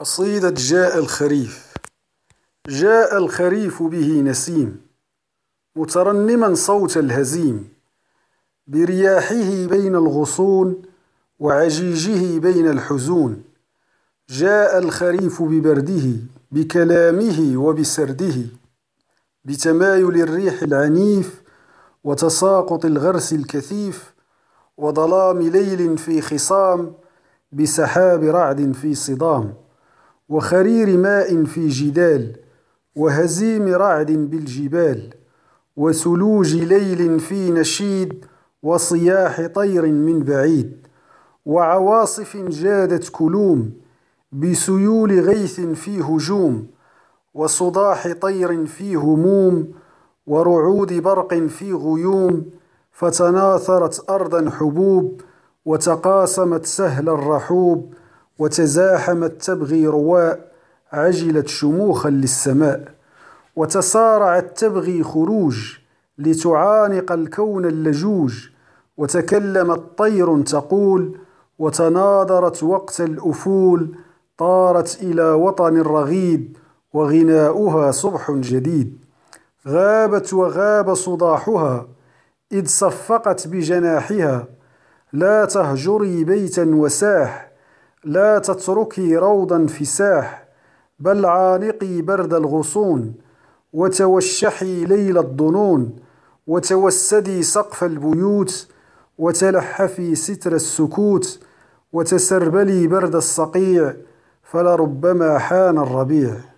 قصيدة جاء الخريف جاء الخريف به نسيم مترنما صوت الهزيم برياحه بين الغصون وعجيجه بين الحزون جاء الخريف ببرده بكلامه وبسرده بتمايل الريح العنيف وتساقط الغرس الكثيف وظلام ليل في خصام بسحاب رعد في صدام وخرير ماء في جدال وهزيم رعد بالجبال وسلوج ليل في نشيد وصياح طير من بعيد وعواصف جادت كلوم بسيول غيث في هجوم وصداح طير في هموم ورعود برق في غيوم فتناثرت أرضا حبوب وتقاسمت سهل الرحوب وتزاحمت تبغي رواء عجلت شموخا للسماء وتصارع تبغي خروج لتعانق الكون اللجوج وتكلمت طير تقول وتناظرت وقت الأفول طارت إلى وطن رغيد وغناؤها صبح جديد غابت وغاب صداحها إذ صفقت بجناحها لا تهجري بيتا وساح لا تتركي روضا فساح بل عانقي برد الغصون وتوشحي ليل الظنون وتوسدي سقف البيوت وتلحفي ستر السكوت وتسربلي برد الصقيع فلربما حان الربيع